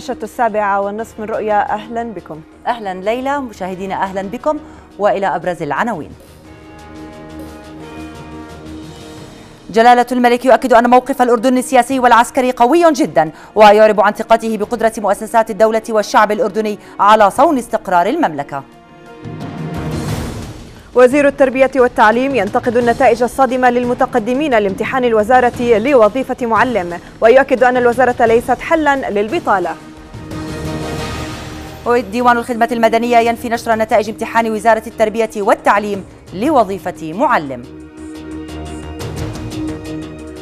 نشرة السابعة والنصف من رؤيا أهلا بكم أهلا ليلى مشاهدينا أهلا بكم وإلى أبرز العناوين جلالة الملك يؤكد أن موقف الأردن السياسي والعسكري قوي جدا ويعرب عن ثقته بقدرة مؤسسات الدولة والشعب الأردني على صون استقرار المملكة وزير التربية والتعليم ينتقد النتائج الصادمة للمتقدمين لامتحان الوزارة لوظيفة معلم ويؤكد أن الوزارة ليست حلا للبطالة ديوان الخدمة المدنية ينفي نشر نتائج امتحان وزارة التربية والتعليم لوظيفة معلم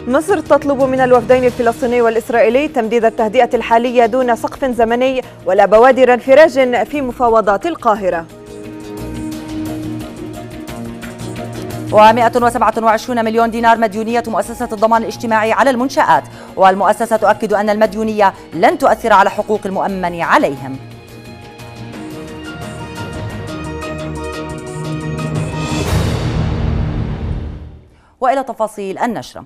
مصر تطلب من الوفدين الفلسطيني والإسرائيلي تمديد التهدئة الحالية دون سقف زمني ولا بوادر انفراج في مفاوضات القاهرة و127 مليون دينار مديونية مؤسسة الضمان الاجتماعي على المنشآت والمؤسسة تؤكد أن المديونية لن تؤثر على حقوق المؤمن عليهم والى تفاصيل النشره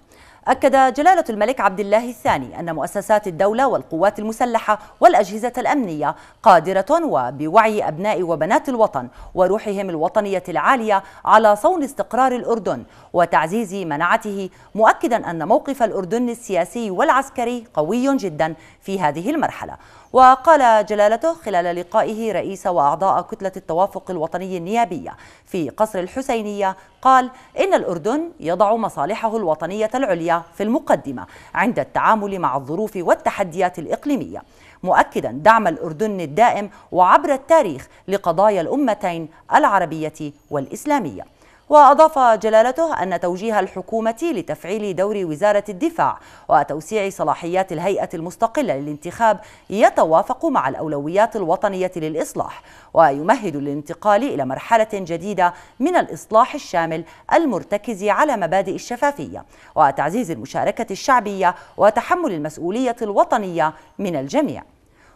أكد جلالة الملك عبد الله الثاني أن مؤسسات الدولة والقوات المسلحة والأجهزة الأمنية قادرة وبوعي أبناء وبنات الوطن وروحهم الوطنية العالية على صون استقرار الأردن وتعزيز مناعته مؤكدا أن موقف الأردن السياسي والعسكري قوي جدا في هذه المرحلة وقال جلالته خلال لقائه رئيس وأعضاء كتلة التوافق الوطني النيابية في قصر الحسينية قال إن الأردن يضع مصالحه الوطنية العليا في المقدمة عند التعامل مع الظروف والتحديات الإقليمية مؤكدا دعم الأردن الدائم وعبر التاريخ لقضايا الأمتين العربية والإسلامية وأضاف جلالته أن توجيه الحكومة لتفعيل دور وزارة الدفاع وتوسيع صلاحيات الهيئة المستقلة للانتخاب يتوافق مع الأولويات الوطنية للإصلاح ويمهد للانتقال إلى مرحلة جديدة من الإصلاح الشامل المرتكز على مبادئ الشفافية وتعزيز المشاركة الشعبية وتحمل المسؤولية الوطنية من الجميع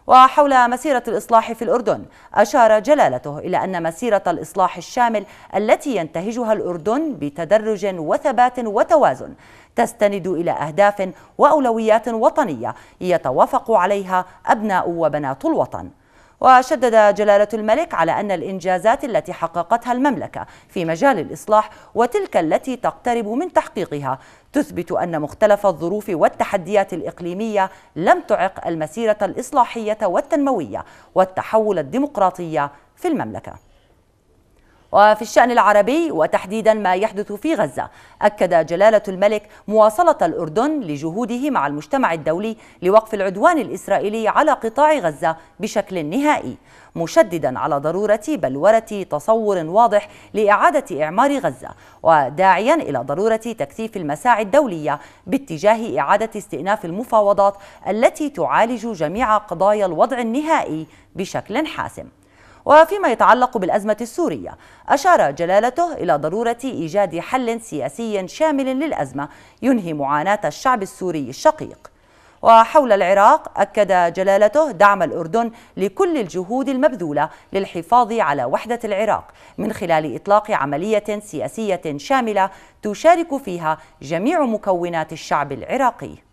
وحول مسيرة الإصلاح في الأردن أشار جلالته إلى أن مسيرة الإصلاح الشامل التي ينتهجها الأردن بتدرج وثبات وتوازن تستند إلى أهداف وأولويات وطنية يتوافق عليها أبناء وبنات الوطن وشدد جلالة الملك على أن الإنجازات التي حققتها المملكة في مجال الإصلاح وتلك التي تقترب من تحقيقها تثبت أن مختلف الظروف والتحديات الإقليمية لم تعق المسيرة الإصلاحية والتنموية والتحول الديمقراطي في المملكه وفي الشأن العربي وتحديدا ما يحدث في غزة أكد جلالة الملك مواصلة الأردن لجهوده مع المجتمع الدولي لوقف العدوان الإسرائيلي على قطاع غزة بشكل نهائي مشددا على ضرورة بلورة تصور واضح لإعادة إعمار غزة وداعيا إلى ضرورة تكثيف المساعي الدولية باتجاه إعادة استئناف المفاوضات التي تعالج جميع قضايا الوضع النهائي بشكل حاسم وفيما يتعلق بالأزمة السورية أشار جلالته إلى ضرورة إيجاد حل سياسي شامل للأزمة ينهي معاناة الشعب السوري الشقيق وحول العراق أكد جلالته دعم الأردن لكل الجهود المبذولة للحفاظ على وحدة العراق من خلال إطلاق عملية سياسية شاملة تشارك فيها جميع مكونات الشعب العراقي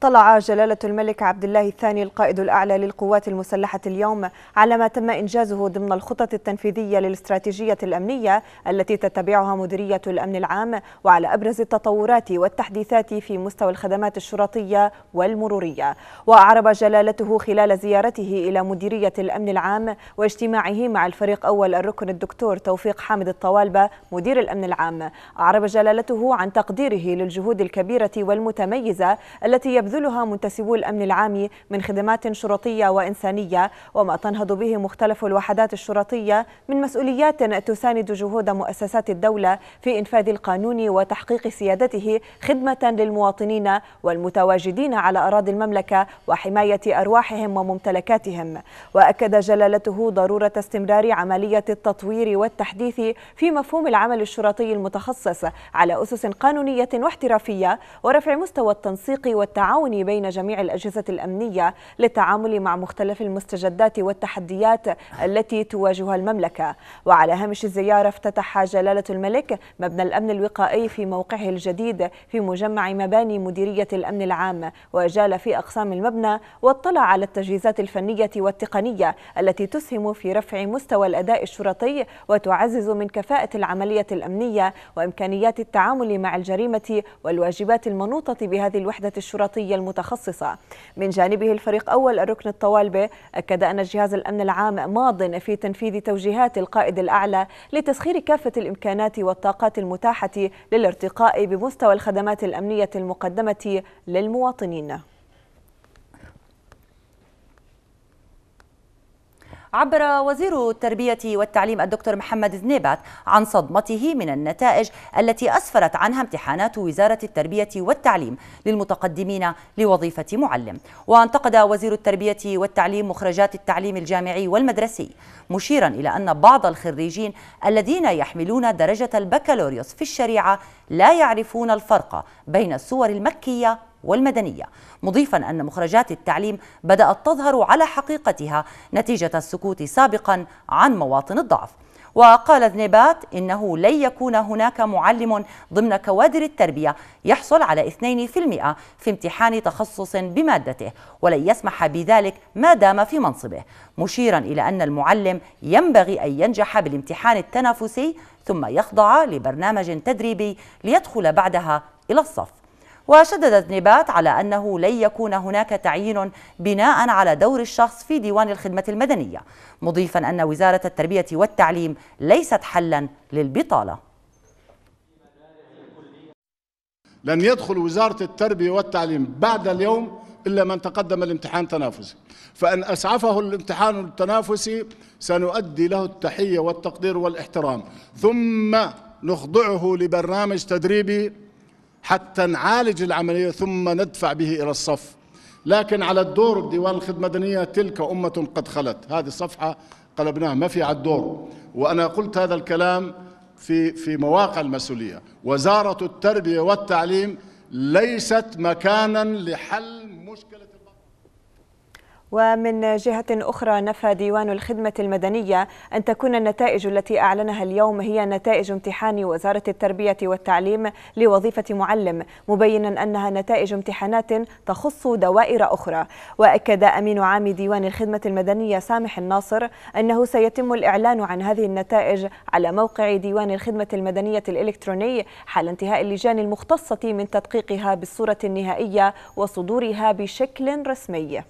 طلع جلالة الملك عبد الله الثاني القائد الأعلى للقوات المسلحة اليوم على ما تم إنجازه ضمن الخطط التنفيذية للاستراتيجية الأمنية التي تتبعها مديرية الأمن العام وعلى أبرز التطورات والتحديثات في مستوى الخدمات الشرطية والمرورية وأعرب جلالته خلال زيارته إلى مديرية الأمن العام واجتماعه مع الفريق أول الركن الدكتور توفيق حامد الطوالبة مدير الأمن العام أعرب جلالته عن تقديره للجهود الكبيرة والمتميزة التي يبذل يبذلها منتسبو الأمن العام من خدمات شرطية وإنسانية وما تنهض به مختلف الوحدات الشرطية من مسؤوليات تساند جهود مؤسسات الدولة في إنفاذ القانون وتحقيق سيادته خدمة للمواطنين والمتواجدين على أراضي المملكة وحماية أرواحهم وممتلكاتهم وأكد جلالته ضرورة استمرار عملية التطوير والتحديث في مفهوم العمل الشرطي المتخصص على أسس قانونية واحترافية ورفع مستوى التنسيق والتعاون التعاون بين جميع الأجهزة الأمنية للتعامل مع مختلف المستجدات والتحديات التي تواجهها المملكة وعلى هامش الزيارة افتتح جلالة الملك مبنى الأمن الوقائي في موقعه الجديد في مجمع مباني مديرية الأمن العام وجال في أقسام المبنى واطلع على التجهيزات الفنية والتقنية التي تسهم في رفع مستوى الأداء الشرطي وتعزز من كفاءة العملية الأمنية وإمكانيات التعامل مع الجريمة والواجبات المنوطة بهذه الوحدة الشرطية الأمنية المتخصصة من جانبه الفريق أول الركن الطوالبة أكد أن جهاز الأمن العام ماض في تنفيذ توجيهات القائد الأعلى لتسخير كافة الإمكانات والطاقات المتاحة للارتقاء بمستوى الخدمات الأمنية المقدمة للمواطنين عبر وزير التربية والتعليم الدكتور محمد زنيبات عن صدمته من النتائج التي أسفرت عنها امتحانات وزارة التربية والتعليم للمتقدمين لوظيفة معلم وانتقد وزير التربية والتعليم مخرجات التعليم الجامعي والمدرسي مشيرا إلى أن بعض الخريجين الذين يحملون درجة البكالوريوس في الشريعة لا يعرفون الفرق بين الصور المكية والمدنية مضيفا أن مخرجات التعليم بدأت تظهر على حقيقتها نتيجة السكوت سابقا عن مواطن الضعف وقال ذنبات إنه لن يكون هناك معلم ضمن كوادر التربية يحصل على 2% في امتحان تخصص بمادته ولن يسمح بذلك ما دام في منصبه مشيرا إلى أن المعلم ينبغي أن ينجح بالامتحان التنافسي ثم يخضع لبرنامج تدريبي ليدخل بعدها إلى الصف وشددت نبات على أنه لن يكون هناك تعيين بناء على دور الشخص في ديوان الخدمة المدنية مضيفا أن وزارة التربية والتعليم ليست حلا للبطالة لن يدخل وزارة التربية والتعليم بعد اليوم إلا من تقدم الامتحان تنافسي فأن أسعفه الامتحان التنافسي سنؤدي له التحية والتقدير والاحترام ثم نخضعه لبرنامج تدريبي حتى نعالج العملية ثم ندفع به إلى الصف لكن على الدور ديوان الخدمة المدنية تلك أمة قد خلت هذه الصفحة قلبناها ما في على الدور وأنا قلت هذا الكلام في في مواقع المسؤولية وزارة التربية والتعليم ليست مكانا لحل مشكلة ومن جهة أخرى نفى ديوان الخدمة المدنية أن تكون النتائج التي أعلنها اليوم هي نتائج امتحان وزارة التربية والتعليم لوظيفة معلم مبينا أنها نتائج امتحانات تخص دوائر أخرى وأكد أمين عام ديوان الخدمة المدنية سامح الناصر أنه سيتم الإعلان عن هذه النتائج على موقع ديوان الخدمة المدنية الإلكتروني حال انتهاء اللجان المختصة من تدقيقها بالصورة النهائية وصدورها بشكل رسمي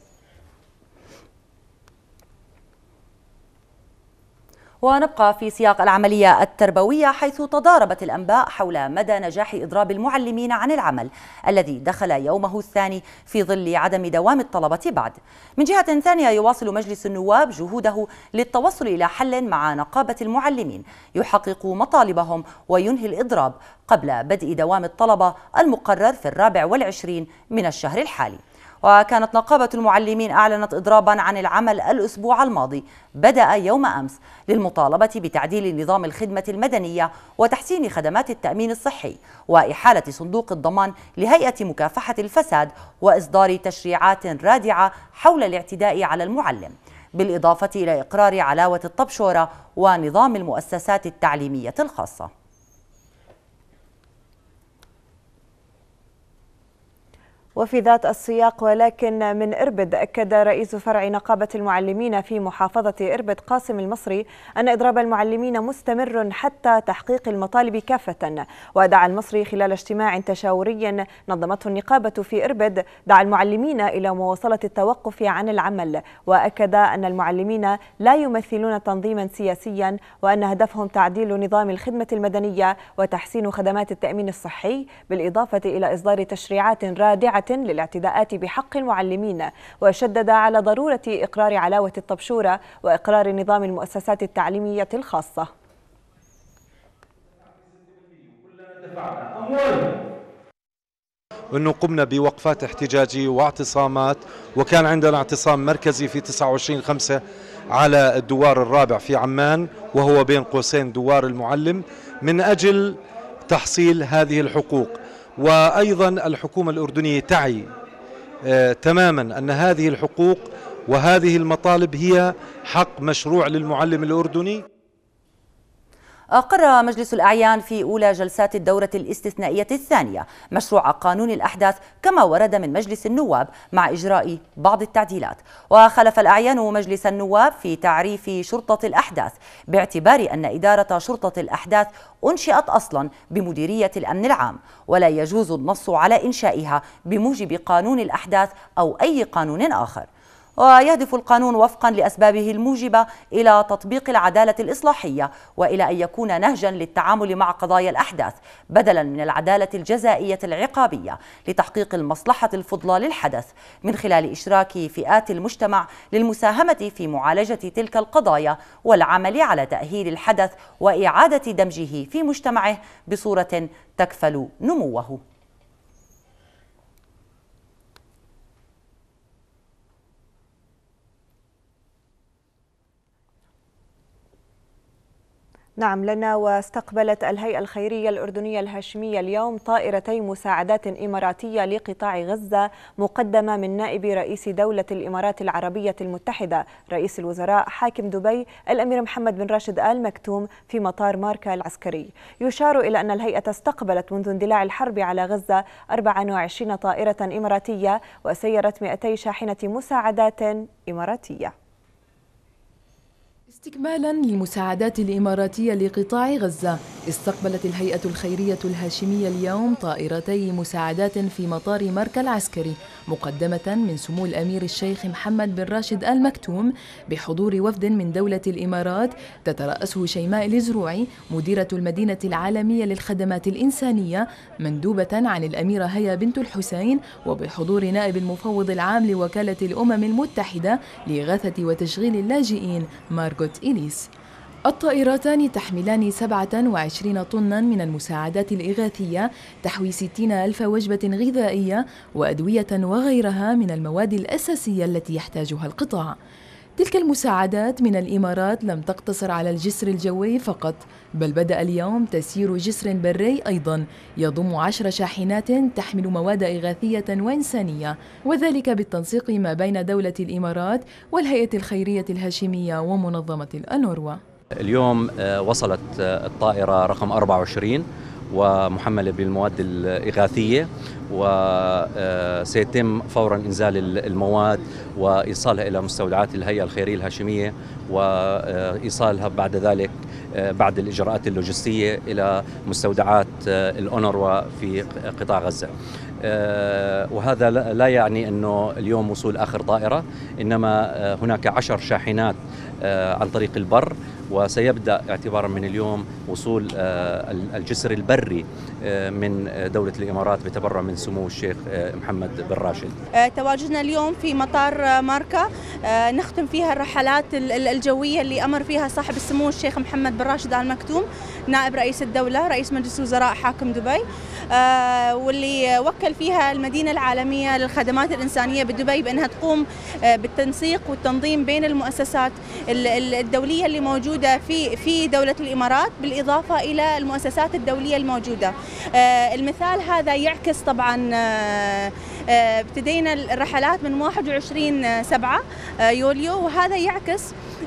ونبقى في سياق العملية التربوية حيث تضاربت الأنباء حول مدى نجاح إضراب المعلمين عن العمل الذي دخل يومه الثاني في ظل عدم دوام الطلبة بعد من جهة ثانية يواصل مجلس النواب جهوده للتوصل إلى حل مع نقابة المعلمين يحقق مطالبهم وينهي الإضراب قبل بدء دوام الطلبة المقرر في الرابع والعشرين من الشهر الحالي وكانت نقابة المعلمين أعلنت إضرابا عن العمل الأسبوع الماضي بدأ يوم أمس للمطالبة بتعديل نظام الخدمة المدنية وتحسين خدمات التأمين الصحي وإحالة صندوق الضمان لهيئة مكافحة الفساد وإصدار تشريعات رادعة حول الاعتداء على المعلم بالإضافة إلى إقرار علاوة الطبشورة ونظام المؤسسات التعليمية الخاصة وفي ذات السياق ولكن من إربد أكد رئيس فرع نقابة المعلمين في محافظة إربد قاسم المصري أن إضراب المعلمين مستمر حتى تحقيق المطالب كافة ودعا المصري خلال اجتماع تشاوري نظمته النقابة في إربد دعا المعلمين إلى مواصلة التوقف عن العمل وأكد أن المعلمين لا يمثلون تنظيما سياسيا وأن هدفهم تعديل نظام الخدمة المدنية وتحسين خدمات التأمين الصحي بالإضافة إلى إصدار تشريعات رادعة للاعتداءات بحق المعلمين وشدد على ضرورة إقرار علاوة الطبشورة وإقرار نظام المؤسسات التعليمية الخاصة انه قمنا بوقفات احتجاجيه واعتصامات وكان عندنا اعتصام مركزي في 29 5 على الدوار الرابع في عمان وهو بين قوسين دوار المعلم من اجل تحصيل هذه الحقوق وأيضا الحكومة الأردنية تعي آه، تماما أن هذه الحقوق وهذه المطالب هي حق مشروع للمعلم الأردني أقر مجلس الأعيان في أولى جلسات الدورة الاستثنائية الثانية مشروع قانون الأحداث كما ورد من مجلس النواب مع إجراء بعض التعديلات وخلف الأعيان مجلس النواب في تعريف شرطة الأحداث باعتبار أن إدارة شرطة الأحداث أنشئت أصلا بمديرية الأمن العام ولا يجوز النص على إنشائها بموجب قانون الأحداث أو أي قانون آخر ويهدف القانون وفقا لأسبابه الموجبة إلى تطبيق العدالة الإصلاحية وإلى أن يكون نهجا للتعامل مع قضايا الأحداث بدلا من العدالة الجزائية العقابية لتحقيق المصلحة الفضلى للحدث من خلال إشراك فئات المجتمع للمساهمة في معالجة تلك القضايا والعمل على تأهيل الحدث وإعادة دمجه في مجتمعه بصورة تكفل نموه نعم لنا واستقبلت الهيئة الخيرية الأردنية الهاشمية اليوم طائرتي مساعدات إماراتية لقطاع غزة مقدمة من نائب رئيس دولة الإمارات العربية المتحدة رئيس الوزراء حاكم دبي الأمير محمد بن راشد آل مكتوم في مطار ماركا العسكري يشار إلى أن الهيئة استقبلت منذ اندلاع الحرب على غزة 24 طائرة إماراتية وسيرت 200 شاحنة مساعدات إماراتية استكمالا للمساعدات الإماراتية لقطاع غزة استقبلت الهيئة الخيرية الهاشمية اليوم طائرتي مساعدات في مطار مركا العسكري مقدمة من سمو الأمير الشيخ محمد بن راشد آل مكتوم بحضور وفد من دولة الإمارات تترأسه شيماء الزروعي مديرة المدينة العالمية للخدمات الإنسانية مندوبة عن الأميرة هيا بنت الحسين وبحضور نائب المفوض العام لوكالة الأمم المتحدة لإغاثة وتشغيل اللاجئين مارغوت إليس الطائرتان تحملان 27 طنا من المساعدات الإغاثية تحوي 60 ألف وجبة غذائية وأدوية وغيرها من المواد الأساسية التي يحتاجها القطاع تلك المساعدات من الإمارات لم تقتصر على الجسر الجوي فقط بل بدأ اليوم تسيير جسر بري أيضا يضم عشر شاحنات تحمل مواد إغاثية وإنسانية وذلك بالتنسيق ما بين دولة الإمارات والهيئة الخيرية الهاشمية ومنظمة الأنوروا اليوم آه، وصلت آه، الطائرة رقم 24 ومحملة بالمواد الإغاثية وسيتم آه، فورا إنزال المواد وإيصالها إلى مستودعات الهيئة الخيرية الهاشمية وإيصالها بعد ذلك بعد الإجراءات اللوجستية إلى مستودعات الأونروا في قطاع غزة وهذا لا يعني أنه اليوم وصول آخر طائرة إنما هناك عشر شاحنات آه، عن طريق البر وسيبدا اعتبارا من اليوم وصول آه، الجسر البري آه، من دوله الامارات بتبرع من سمو الشيخ محمد بن راشد. تواجدنا اليوم في مطار ماركا نختم فيها الرحلات الجويه اللي امر فيها صاحب السمو الشيخ محمد بن راشد ال مكتوم نائب رئيس الدوله رئيس مجلس وزراء حاكم دبي. آه، واللي وكل فيها المدينة العالمية للخدمات الإنسانية بدبي بأنها تقوم آه، بالتنسيق والتنظيم بين المؤسسات الدولية اللي موجودة في في دولة الإمارات بالإضافة إلى المؤسسات الدولية الموجودة آه، المثال هذا يعكس طبعا ابتدينا الرحلات من 21 سبعة يوليو وهذا يعكس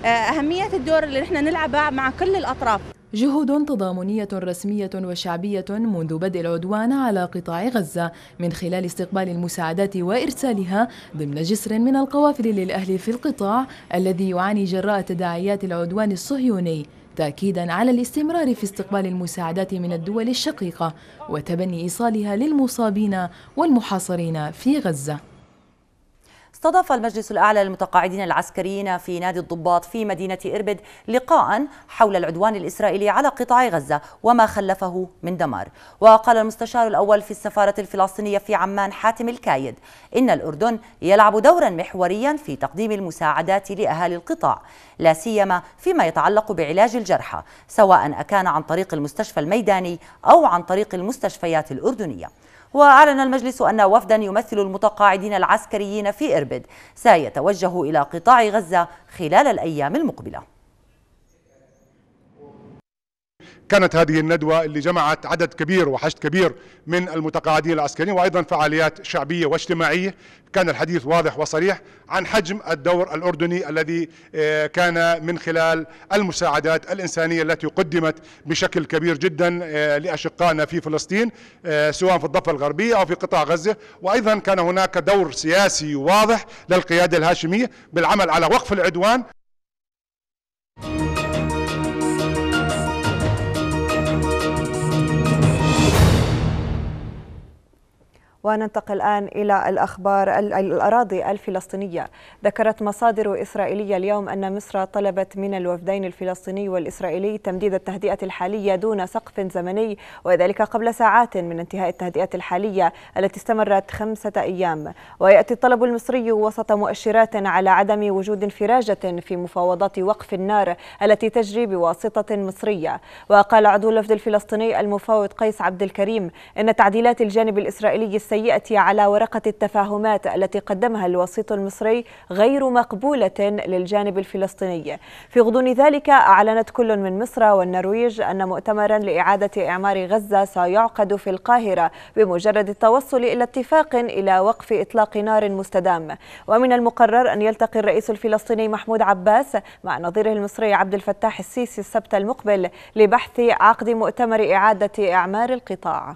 أهمية الدور اللي نحن نلعبه مع كل الأطراف جهود تضامنية رسمية وشعبية منذ بدء العدوان على قطاع غزة من خلال استقبال المساعدات وإرسالها ضمن جسر من القوافل للأهل في القطاع الذي يعاني جراء تداعيات العدوان الصهيوني تأكيدا على الاستمرار في استقبال المساعدات من الدول الشقيقة وتبني إيصالها للمصابين والمحاصرين في غزة استضاف المجلس الأعلى للمتقاعدين العسكريين في نادي الضباط في مدينة إربد لقاء حول العدوان الإسرائيلي على قطاع غزة وما خلفه من دمار وقال المستشار الأول في السفارة الفلسطينية في عمان حاتم الكايد إن الأردن يلعب دورا محوريا في تقديم المساعدات لأهالي القطاع لا سيما فيما يتعلق بعلاج الجرحى سواء أكان عن طريق المستشفى الميداني أو عن طريق المستشفيات الأردنية وأعلن المجلس أن وفدا يمثل المتقاعدين العسكريين في إربد سيتوجه إلى قطاع غزة خلال الأيام المقبلة كانت هذه الندوة اللي جمعت عدد كبير وحشد كبير من المتقاعدين العسكريين وأيضا فعاليات شعبية واجتماعية كان الحديث واضح وصريح عن حجم الدور الأردني الذي آه، كان من خلال المساعدات الإنسانية التي قدمت بشكل كبير جدا آه، لأشقائنا في فلسطين آه، سواء في الضفة الغربية أو في قطاع غزة وأيضا كان هناك دور سياسي واضح للقيادة الهاشمية بالعمل على وقف العدوان وننتقل الآن إلى الأخبار الأراضي الفلسطينية ذكرت مصادر إسرائيلية اليوم أن مصر طلبت من الوفدين الفلسطيني والإسرائيلي تمديد التهدئة الحالية دون سقف زمني وذلك قبل ساعات من انتهاء التهدئة الحالية التي استمرت خمسة أيام ويأتي الطلب المصري وسط مؤشرات على عدم وجود انفراجة في مفاوضات وقف النار التي تجري بواسطة مصرية وقال عضو الوفد الفلسطيني المفاوض قيس عبد الكريم أن تعديلات الجانب الإسرائيلي السيئة على ورقة التفاهمات التي قدمها الوسيط المصري غير مقبولة للجانب الفلسطيني في غضون ذلك أعلنت كل من مصر والنرويج أن مؤتمرا لإعادة إعمار غزة سيعقد في القاهرة بمجرد التوصل إلى اتفاق إلى وقف إطلاق نار مستدام ومن المقرر أن يلتقي الرئيس الفلسطيني محمود عباس مع نظيره المصري عبد الفتاح السيسي السبت المقبل لبحث عقد مؤتمر إعادة إعمار القطاع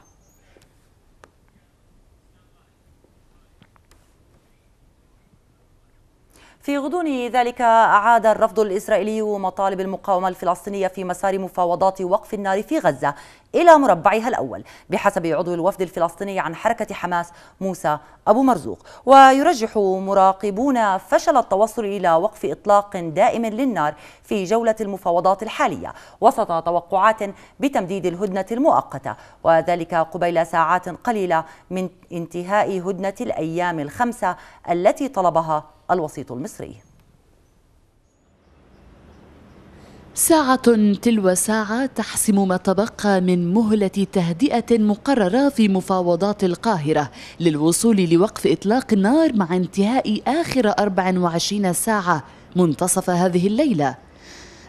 في غضون ذلك أعاد الرفض الإسرائيلي مطالب المقاومة الفلسطينية في مسار مفاوضات وقف النار في غزة إلى مربعها الأول بحسب عضو الوفد الفلسطيني عن حركة حماس موسى أبو مرزوق ويرجح مراقبون فشل التوصل إلى وقف إطلاق دائم للنار في جولة المفاوضات الحالية وسط توقعات بتمديد الهدنة المؤقتة وذلك قبيل ساعات قليلة من انتهاء هدنة الأيام الخمسة التي طلبها الوسيط المصري ساعة تلو ساعة تحسم ما تبقى من مهلة تهدئة مقررة في مفاوضات القاهرة للوصول لوقف إطلاق النار مع انتهاء آخر 24 ساعة منتصف هذه الليلة.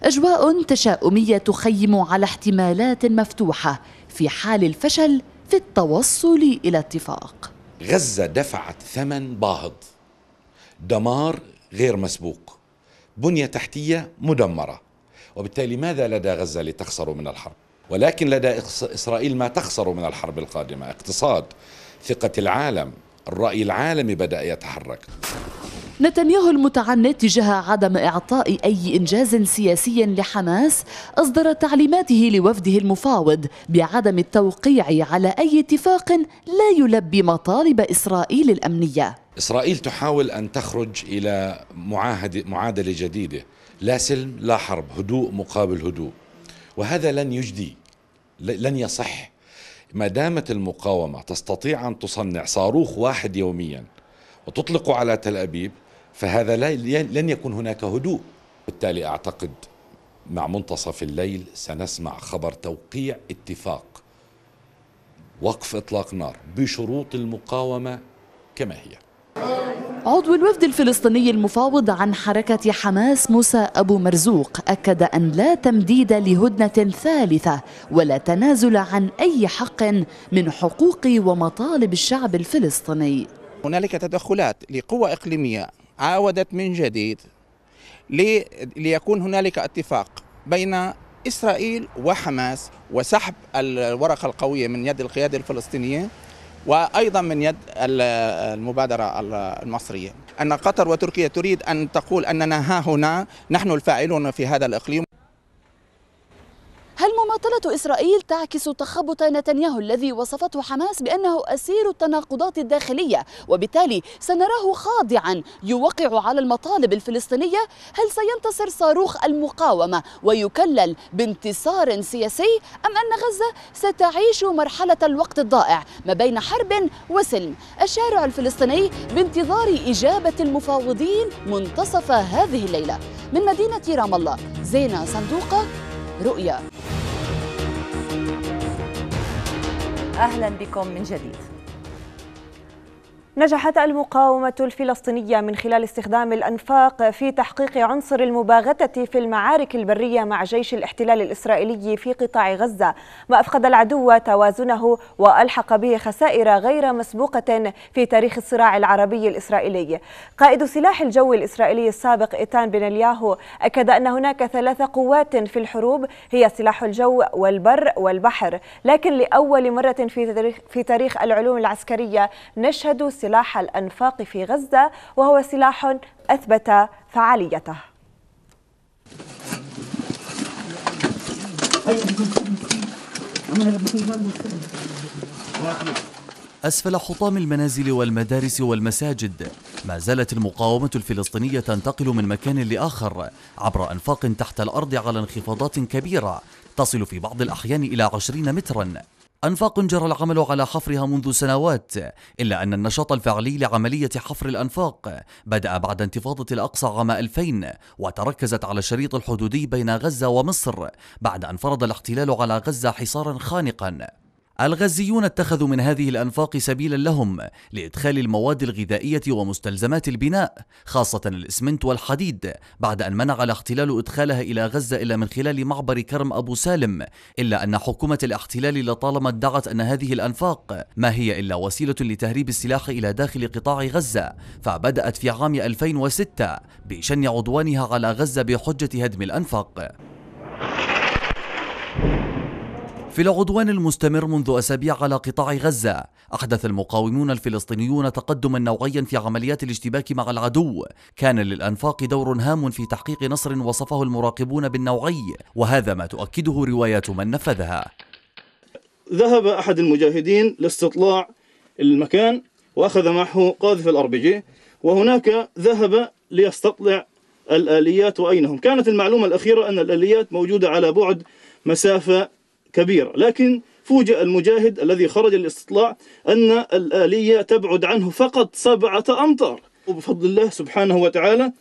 أجواء تشاؤمية تخيم على احتمالات مفتوحة في حال الفشل في التوصل إلى اتفاق. غزة دفعت ثمن باهظ دمار غير مسبوق بنية تحتية مدمرة وبالتالي ماذا لدى غزة لتخسر من الحرب ولكن لدى إسرائيل ما تخسر من الحرب القادمة اقتصاد ثقة العالم الرأي العالمي بدأ يتحرك نتنياهو المتعنت تجاه عدم إعطاء أي إنجاز سياسي لحماس أصدر تعليماته لوفده المفاوض بعدم التوقيع على أي اتفاق لا يلبي مطالب إسرائيل الأمنية إسرائيل تحاول أن تخرج إلى معاهدة معادلة جديدة لا سلم لا حرب هدوء مقابل هدوء وهذا لن يجدي لن يصح ما دامت المقاومة تستطيع أن تصنع صاروخ واحد يوميا وتطلقه على تل أبيب فهذا لن يكون هناك هدوء بالتالي أعتقد مع منتصف الليل سنسمع خبر توقيع اتفاق وقف إطلاق نار بشروط المقاومة كما هي عضو الوفد الفلسطيني المفاوض عن حركة حماس موسى أبو مرزوق أكد أن لا تمديد لهدنة ثالثة ولا تنازل عن أي حق من حقوق ومطالب الشعب الفلسطيني هنالك تدخلات لقوى إقليمية عاودت من جديد لي ليكون هنالك اتفاق بين اسرائيل وحماس وسحب الورقه القويه من يد القياده الفلسطينيه وايضا من يد المبادره المصريه ان قطر وتركيا تريد ان تقول اننا ها هنا نحن الفاعلون في هذا الاقليم هل مماطلة إسرائيل تعكس تخبط نتنياهو الذي وصفته حماس بأنه أسير التناقضات الداخلية وبالتالي سنراه خاضعا يوقع على المطالب الفلسطينية هل سينتصر صاروخ المقاومة ويكلل بانتصار سياسي أم أن غزة ستعيش مرحلة الوقت الضائع ما بين حرب وسلم الشارع الفلسطيني بانتظار إجابة المفاوضين منتصف هذه الليلة من مدينة رام الله زينة صندوقة رؤيا أهلا بكم من جديد نجحت المقاومة الفلسطينية من خلال استخدام الأنفاق في تحقيق عنصر المباغتة في المعارك البرية مع جيش الاحتلال الإسرائيلي في قطاع غزة ما أفقد العدو توازنه وألحق به خسائر غير مسبوقة في تاريخ الصراع العربي الإسرائيلي قائد سلاح الجو الإسرائيلي السابق إيتان الياهو أكد أن هناك ثلاث قوات في الحروب هي سلاح الجو والبر والبحر لكن لأول مرة في تاريخ العلوم العسكرية نشهد سلاح الأنفاق في غزة وهو سلاح أثبت فعاليته أسفل حطام المنازل والمدارس والمساجد ما زالت المقاومة الفلسطينية تنتقل من مكان لآخر عبر أنفاق تحت الأرض على انخفاضات كبيرة تصل في بعض الأحيان إلى 20 متراً أنفاق جرى العمل على حفرها منذ سنوات إلا أن النشاط الفعلي لعملية حفر الأنفاق بدأ بعد انتفاضة الأقصى عام 2000 وتركزت على الشريط الحدودي بين غزة ومصر بعد أن فرض الاحتلال على غزة حصارا خانقا الغزيون اتخذوا من هذه الأنفاق سبيلا لهم لإدخال المواد الغذائية ومستلزمات البناء خاصة الإسمنت والحديد بعد أن منع الاحتلال إدخالها إلى غزة إلا من خلال معبر كرم أبو سالم إلا أن حكومة الاحتلال لطالما ادعت أن هذه الأنفاق ما هي إلا وسيلة لتهريب السلاح إلى داخل قطاع غزة فبدأت في عام 2006 بشن عدوانها على غزة بحجة هدم الأنفاق في العدوان المستمر منذ أسابيع على قطاع غزة أحدث المقاومون الفلسطينيون تقدما نوعيا في عمليات الاشتباك مع العدو كان للأنفاق دور هام في تحقيق نصر وصفه المراقبون بالنوعي وهذا ما تؤكده روايات من نفذها ذهب أحد المجاهدين لاستطلاع المكان وأخذ معه قاذف الأربجي وهناك ذهب ليستطلع الآليات وأين هم كانت المعلومة الأخيرة أن الآليات موجودة على بعد مسافة كبيرة لكن فوجئ المجاهد الذي خرج للاستطلاع أن الآلية تبعد عنه فقط سبعة أمتار وبفضل الله سبحانه وتعالى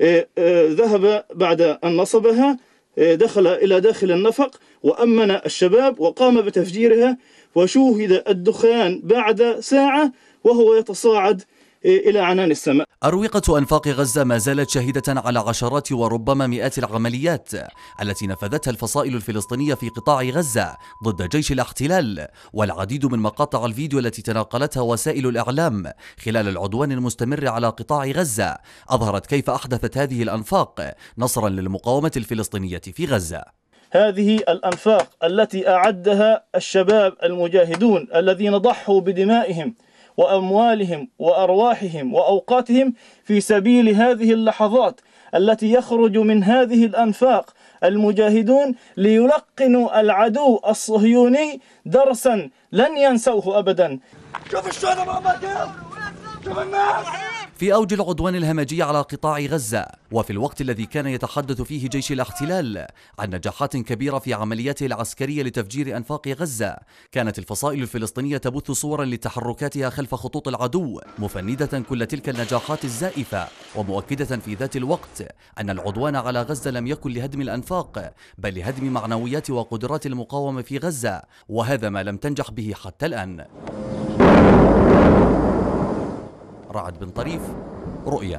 آه، آه، ذهب بعد أن نصبها آه، دخل إلى داخل النفق وأمن الشباب وقام بتفجيرها وشوهد الدخان بعد ساعة وهو يتصاعد إلى عنان السماء أروقة أنفاق غزة ما زالت شاهدة على عشرات وربما مئات العمليات التي نفذتها الفصائل الفلسطينية في قطاع غزة ضد جيش الاحتلال والعديد من مقاطع الفيديو التي تناقلتها وسائل الإعلام خلال العدوان المستمر على قطاع غزة أظهرت كيف أحدثت هذه الأنفاق نصرا للمقاومة الفلسطينية في غزة هذه الأنفاق التي أعدها الشباب المجاهدون الذين ضحوا بدمائهم وأموالهم وأرواحهم وأوقاتهم في سبيل هذه اللحظات التي يخرج من هذه الأنفاق المجاهدون ليلقنوا العدو الصهيوني درسا لن ينسوه أبدا شوف الشهداء مع في أوج العدوان الهمجي على قطاع غزة وفي الوقت الذي كان يتحدث فيه جيش الاحتلال عن نجاحات كبيرة في عملياته العسكرية لتفجير أنفاق غزة كانت الفصائل الفلسطينية تبث صورا لتحركاتها خلف خطوط العدو مفندة كل تلك النجاحات الزائفة ومؤكدة في ذات الوقت أن العدوان على غزة لم يكن لهدم الأنفاق بل لهدم معنويات وقدرات المقاومة في غزة وهذا ما لم تنجح به حتى الآن رعد بن طريف رؤيا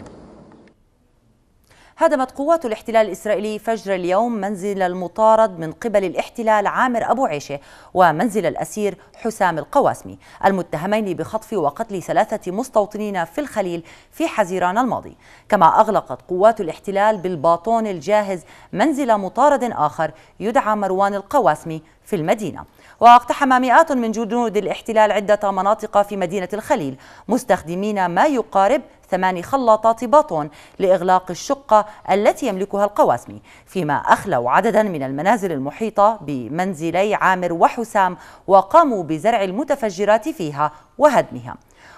هدمت قوات الاحتلال الإسرائيلي فجر اليوم منزل المطارد من قبل الاحتلال عامر أبو عيشة ومنزل الأسير حسام القواسمي المتهمين بخطف وقتل ثلاثة مستوطنين في الخليل في حزيران الماضي كما أغلقت قوات الاحتلال بالباطون الجاهز منزل مطارد آخر يدعى مروان القواسمي في المدينة واقتحم مئات من جنود الاحتلال عدة مناطق في مدينة الخليل مستخدمين ما يقارب ثمان خلاطات باطون لإغلاق الشقة التي يملكها القواسمي فيما أخلوا عددا من المنازل المحيطة بمنزلي عامر وحسام وقاموا بزرع المتفجرات فيها وهدمها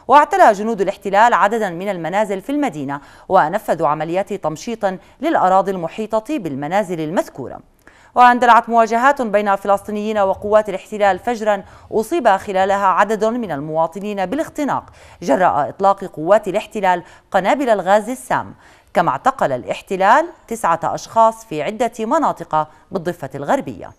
واعتلى جنود الاحتلال عددا من المنازل في المدينة ونفذوا عمليات تمشيط للأراضي المحيطة بالمنازل المذكورة واندلعت مواجهات بين فلسطينيين وقوات الاحتلال فجرا أصيب خلالها عدد من المواطنين بالاختناق جراء إطلاق قوات الاحتلال قنابل الغاز السام كما اعتقل الاحتلال تسعة أشخاص في عدة مناطق بالضفة الغربية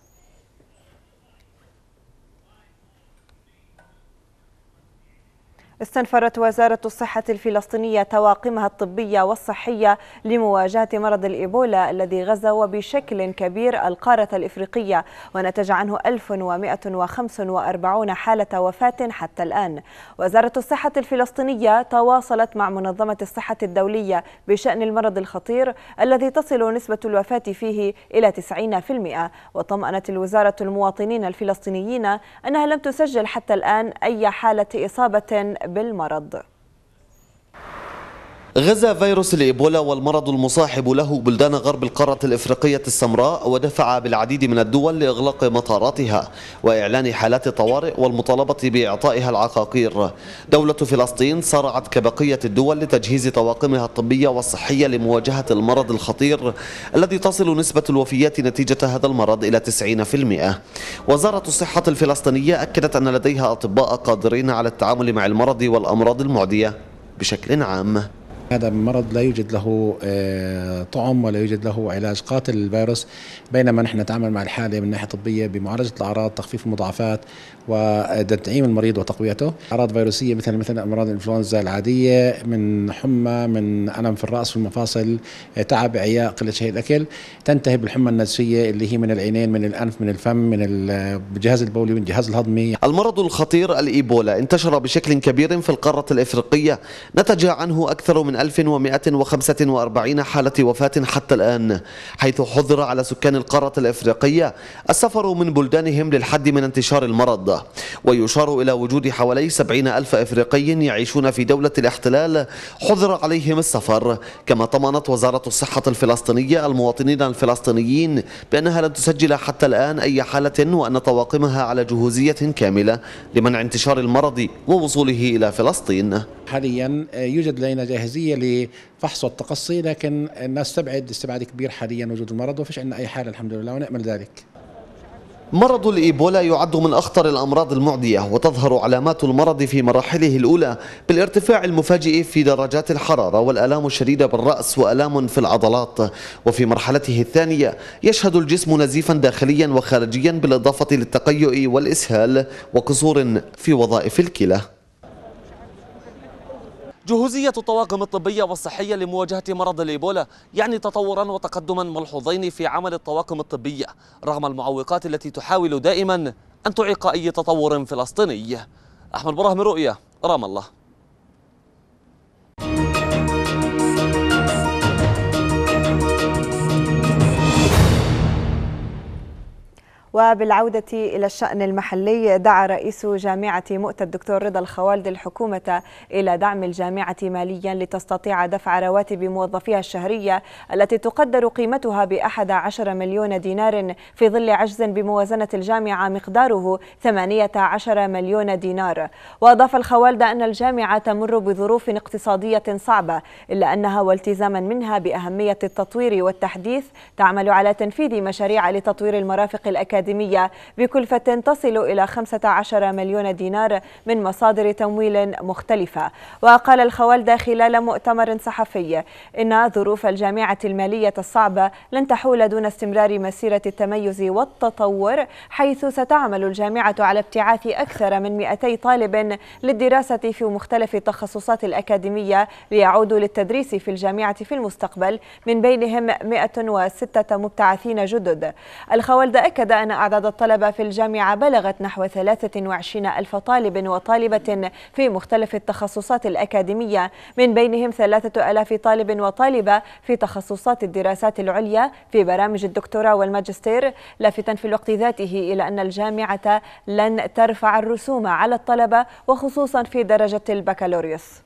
استنفرت وزارة الصحة الفلسطينية طواقمها الطبية والصحية لمواجهة مرض الإيبولا الذي غزا وبشكل كبير القارة الإفريقية ونتج عنه 1145 حالة وفاة حتى الآن وزارة الصحة الفلسطينية تواصلت مع منظمة الصحة الدولية بشأن المرض الخطير الذي تصل نسبة الوفاة فيه إلى 90% وطمأنت الوزارة المواطنين الفلسطينيين أنها لم تسجل حتى الآن أي حالة إصابة بالمرض غزا فيروس الإيبولا والمرض المصاحب له بلدان غرب القارة الإفريقية السمراء ودفع بالعديد من الدول لإغلاق مطاراتها وإعلان حالات الطوارئ والمطالبة بإعطائها العقاقير دولة فلسطين صارعت كبقية الدول لتجهيز طواقمها الطبية والصحية لمواجهة المرض الخطير الذي تصل نسبة الوفيات نتيجة هذا المرض إلى 90% وزارة الصحة الفلسطينية أكدت أن لديها أطباء قادرين على التعامل مع المرض والأمراض المعدية بشكل عام هذا المرض لا يوجد له آه، طعم ولا يوجد له علاج قاتل للفيروس بينما نحن نتعامل مع الحالة من ناحية طبية بمعالجة الأعراض تخفيف المضاعفات وتدعيم المريض وتقويته أعراض فيروسية مثل مثل أمراض الإنفلونزا العادية من حمى من ألم في الرأس في المفاصل تعب عياء قلة شهية الأكل تنتهي بالحمى النفسيه اللي هي من العينين من الأنف من الفم من الجهاز البولي من الجهاز الهضمي المرض الخطير الإيبولا انتشر بشكل كبير في القارة الإفريقية نتج عنه أكثر من 1145 حالة وفاة حتى الآن حيث حظر على سكان القارة الإفريقية السفر من بلدانهم للحد من انتشار المرض ويشار إلى وجود حوالي 70 ألف إفريقي يعيشون في دولة الاحتلال حظر عليهم السفر كما طمنت وزارة الصحة الفلسطينية المواطنين الفلسطينيين بأنها لن تسجل حتى الآن أي حالة وأن طواقمها على جهوزية كاملة لمنع انتشار المرض ووصوله إلى فلسطين حاليا يوجد لدينا جاهزية لفحص والتقصي لكن الناس تبعد استبعاد كبير حاليا وجود المرض وفيش عندنا أي حالة الحمد لله ونأمل ذلك مرض الإيبولا يعد من أخطر الأمراض المعدية وتظهر علامات المرض في مراحله الأولى بالارتفاع المفاجئ في درجات الحرارة والألام الشديدة بالرأس وألام في العضلات وفي مرحلته الثانية يشهد الجسم نزيفا داخليا وخارجيا بالإضافة للتقيؤ والإسهال وقصور في وظائف الكلى جهوزية الطواقم الطبية والصحية لمواجهة مرض الإيبولا يعني تطورا وتقدما ملحوظين في عمل الطواقم الطبية رغم المعوقات التي تحاول دائما أن تعيق أي تطور فلسطيني أحمد براهم رؤية رام الله وبالعودة إلى الشأن المحلي دعا رئيس جامعة مؤتة الدكتور رضا الخوالد الحكومة إلى دعم الجامعة ماليا لتستطيع دفع رواتب موظفيها الشهرية التي تقدر قيمتها بأحد عشر مليون دينار في ظل عجز بموازنة الجامعة مقداره 18 مليون دينار وأضاف الخوالد أن الجامعة تمر بظروف اقتصادية صعبة إلا أنها والتزاما منها بأهمية التطوير والتحديث تعمل على تنفيذ مشاريع لتطوير المرافق الأكاديمية الأكاديمية بكلفة تصل إلى 15 مليون دينار من مصادر تمويل مختلفة وقال الخوالدة خلال مؤتمر صحفي إن ظروف الجامعة المالية الصعبة لن تحول دون استمرار مسيرة التميز والتطور حيث ستعمل الجامعة على ابتعاث أكثر من 200 طالب للدراسة في مختلف التخصصات الأكاديمية ليعودوا للتدريس في الجامعة في المستقبل من بينهم 106 مبتعثين جدد الخوالدة أكد أن أعداد الطلبة في الجامعة بلغت نحو 23 ألف طالب وطالبة في مختلف التخصصات الأكاديمية من بينهم 3000 طالب وطالبة في تخصصات الدراسات العليا في برامج الدكتوراه والماجستير لافتا في الوقت ذاته إلى أن الجامعة لن ترفع الرسوم على الطلبة وخصوصا في درجة البكالوريوس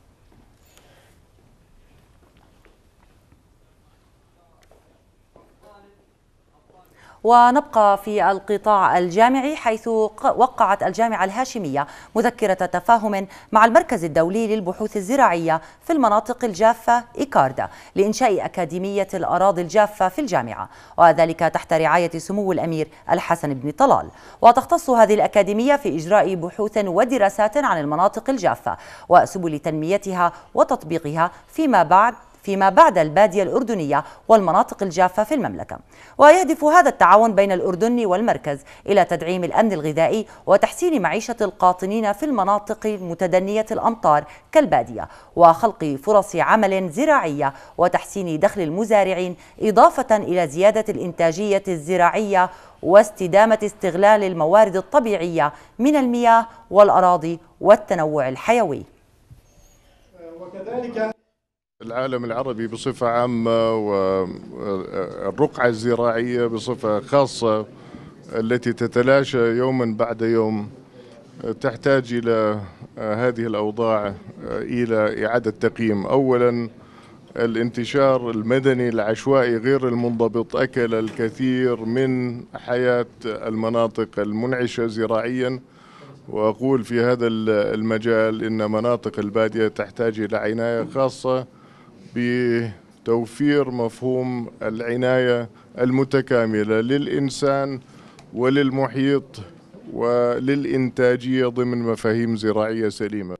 ونبقى في القطاع الجامعي حيث وقعت الجامعة الهاشمية مذكرة تفاهم مع المركز الدولي للبحوث الزراعية في المناطق الجافة إيكاردا لإنشاء أكاديمية الأراضي الجافة في الجامعة وذلك تحت رعاية سمو الأمير الحسن بن طلال وتختص هذه الأكاديمية في إجراء بحوث ودراسات عن المناطق الجافة وسبل تنميتها وتطبيقها فيما بعد فيما بعد البادية الأردنية والمناطق الجافة في المملكة ويهدف هذا التعاون بين الأردن والمركز إلى تدعيم الأمن الغذائي وتحسين معيشة القاطنين في المناطق المتدنية الأمطار كالبادية وخلق فرص عمل زراعية وتحسين دخل المزارعين إضافة إلى زيادة الإنتاجية الزراعية واستدامة استغلال الموارد الطبيعية من المياه والأراضي والتنوع الحيوي وكذلك العالم العربي بصفة عامة والرقعة الزراعية بصفة خاصة التي تتلاشى يوما بعد يوم تحتاج إلى هذه الأوضاع إلى إعادة تقييم أولا الانتشار المدني العشوائي غير المنضبط أكل الكثير من حياة المناطق المنعشة زراعياً وأقول في هذا المجال إن مناطق البادية تحتاج إلى عناية خاصة بتوفير مفهوم العناية المتكاملة للإنسان وللمحيط وللإنتاجية ضمن مفاهيم زراعية سليمة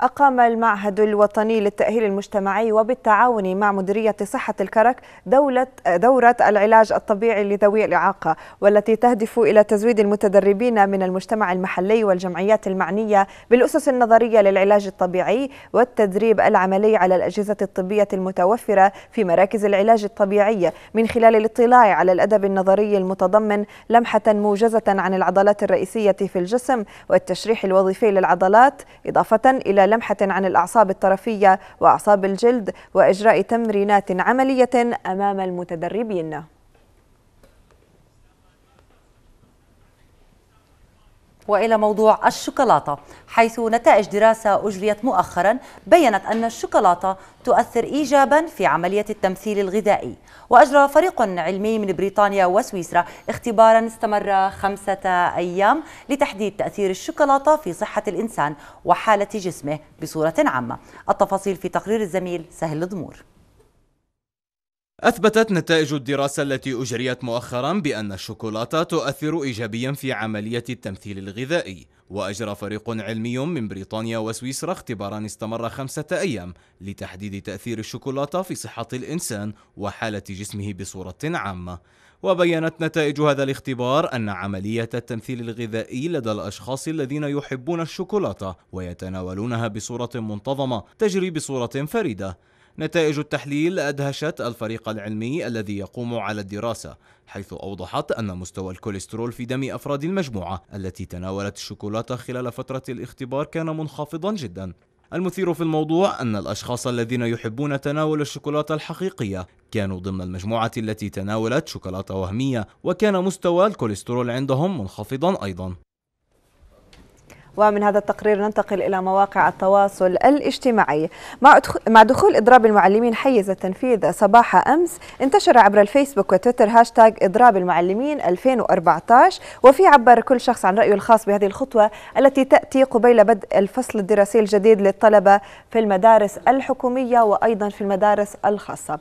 أقام المعهد الوطني للتأهيل المجتمعي وبالتعاون مع مديرية صحة الكرك دولة دورة العلاج الطبيعي لذوي الإعاقة والتي تهدف إلى تزويد المتدربين من المجتمع المحلي والجمعيات المعنية بالأسس النظرية للعلاج الطبيعي والتدريب العملي على الأجهزة الطبية المتوفرة في مراكز العلاج الطبيعي من خلال الاطلاع على الأدب النظري المتضمن لمحة موجزة عن العضلات الرئيسية في الجسم والتشريح الوظيفي للعضلات إضافة إلى لمحة عن الأعصاب الطرفية وأعصاب الجلد وإجراء تمرينات عملية أمام المتدربين والى موضوع الشوكولاته حيث نتائج دراسه اجريت مؤخرا بينت ان الشوكولاته تؤثر ايجابا في عمليه التمثيل الغذائي واجرى فريق علمي من بريطانيا وسويسرا اختبارا استمر خمسه ايام لتحديد تاثير الشوكولاته في صحه الانسان وحاله جسمه بصوره عامه التفاصيل في تقرير الزميل سهل الضمور أثبتت نتائج الدراسة التي أجريت مؤخرا بأن الشوكولاتة تؤثر إيجابيا في عملية التمثيل الغذائي وأجرى فريق علمي من بريطانيا وسويسرا اختبارا استمر خمسة أيام لتحديد تأثير الشوكولاتة في صحة الإنسان وحالة جسمه بصورة عامة وبينت نتائج هذا الاختبار أن عملية التمثيل الغذائي لدى الأشخاص الذين يحبون الشوكولاتة ويتناولونها بصورة منتظمة تجري بصورة فريدة نتائج التحليل أدهشت الفريق العلمي الذي يقوم على الدراسة حيث أوضحت أن مستوى الكوليسترول في دم أفراد المجموعة التي تناولت الشوكولاتة خلال فترة الاختبار كان منخفضا جدا المثير في الموضوع أن الأشخاص الذين يحبون تناول الشوكولاتة الحقيقية كانوا ضمن المجموعة التي تناولت شوكولاتة وهمية وكان مستوى الكوليسترول عندهم منخفضا أيضا ومن هذا التقرير ننتقل إلى مواقع التواصل الاجتماعي مع دخول إضراب المعلمين حيز التنفيذ صباح أمس انتشر عبر الفيسبوك وتويتر هاشتاج إضراب المعلمين 2014 وفي عبر كل شخص عن رأيه الخاص بهذه الخطوة التي تأتي قبيل بدء الفصل الدراسي الجديد للطلبة في المدارس الحكومية وأيضا في المدارس الخاصة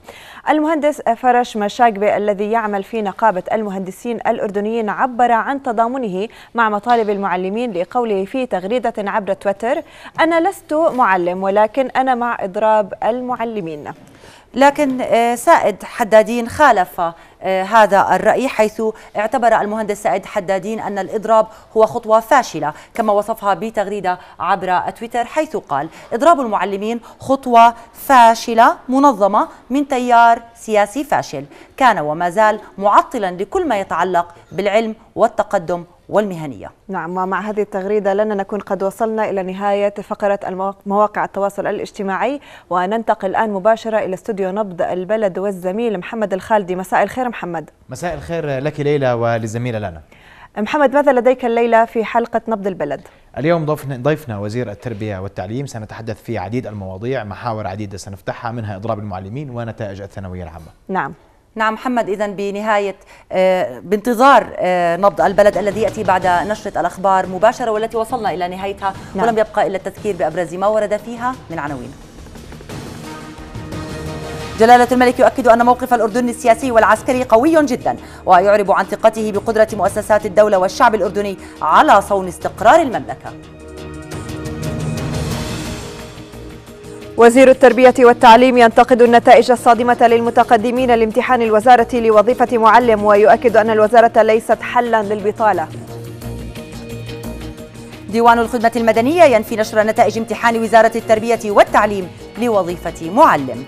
المهندس فرش مشاقبي الذي يعمل في نقابة المهندسين الأردنيين عبر عن تضامنه مع مطالب المعلمين لقوله في تغريدة عبر تويتر أنا لست معلم ولكن أنا مع إضراب المعلمين لكن آه، سائد حدادين خالف آه، هذا الرأي حيث اعتبر المهندس سائد حدادين أن الإضراب هو خطوة فاشلة كما وصفها بتغريدة عبر تويتر حيث قال إضراب المعلمين خطوة فاشلة منظمة من تيار سياسي فاشل كان وما زال معطلا لكل ما يتعلق بالعلم والتقدم والمهنية نعم ومع هذه التغريدة لنا نكون قد وصلنا إلى نهاية فقرة مواقع التواصل الاجتماعي وننتقل الآن مباشرة إلى استوديو نبض البلد والزميل محمد الخالدي مساء الخير محمد مساء الخير لك ليلى ولزميلة لنا محمد ماذا لديك الليلة في حلقة نبض البلد؟ اليوم ضيفنا, ضيفنا وزير التربية والتعليم سنتحدث في عديد المواضيع محاور عديدة سنفتحها منها إضراب المعلمين ونتائج الثانوية العامة نعم نعم محمد إذا بنهاية آه، بانتظار آه، نبض البلد الذي يأتي بعد نشرة الأخبار مباشرة والتي وصلنا إلى نهايتها نعم. ولم يبقى إلا التذكير بأبرز ما ورد فيها من عناوين جلالة الملك يؤكد أن موقف الأردن السياسي والعسكري قوي جدا ويعرب عن ثقته بقدرة مؤسسات الدولة والشعب الأردني على صون استقرار المملكة وزير التربية والتعليم ينتقد النتائج الصادمة للمتقدمين لامتحان الوزارة لوظيفة معلم ويؤكد أن الوزارة ليست حلا للبطالة ديوان الخدمة المدنية ينفي نشر نتائج امتحان وزارة التربية والتعليم لوظيفة معلم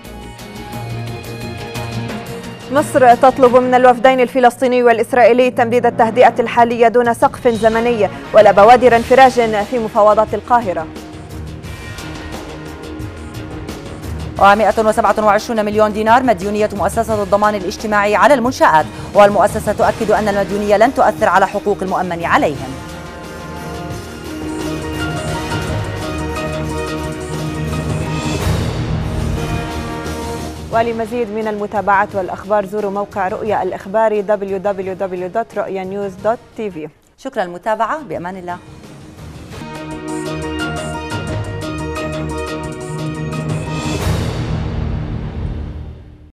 مصر تطلب من الوفدين الفلسطيني والإسرائيلي تمديد التهدئة الحالية دون سقف زمني ولا بوادر انفراج في مفاوضات القاهرة و127 مليون دينار مديونية مؤسسة الضمان الاجتماعي على المنشآت والمؤسسة تؤكد أن المديونية لن تؤثر على حقوق المؤمن عليهم ولمزيد من المتابعات والأخبار زوروا موقع رؤيا الإخباري www.ruyanews.tv شكرا للمتابعة بأمان الله